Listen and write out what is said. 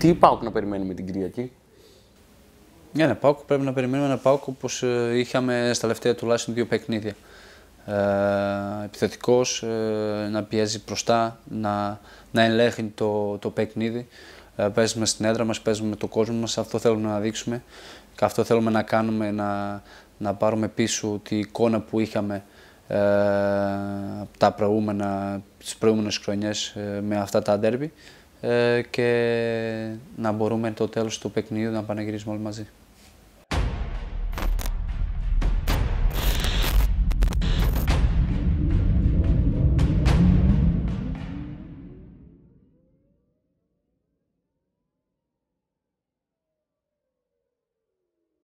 Τι ΠΑΟΚ να περιμένουμε την Κυριακή. Για ένα ΠΑΟΚ πρέπει να περιμένουμε ένα ΠΑΟΚ όπως ε, είχαμε στα τελευταία τουλάχιστον δύο παιχνίδια. Ε, επιθετικός, ε, να πιέζει μπροστά, να, να ελέγχει το, το παιχνίδι. Ε, παίζουμε στην έδρα μας, παίζουμε με τον κόσμο μας, αυτό θέλουμε να δείξουμε. Και αυτό θέλουμε να κάνουμε, να, να πάρουμε πίσω την εικόνα που είχαμε ε, τα προηγούμενα, τις προηγούμενες χρονιές με αυτά τα ντέρμπι. Ε, και να μπορούμε το τέλος του παιχνιδιού να πανεγυρίσουμε όλοι μαζί.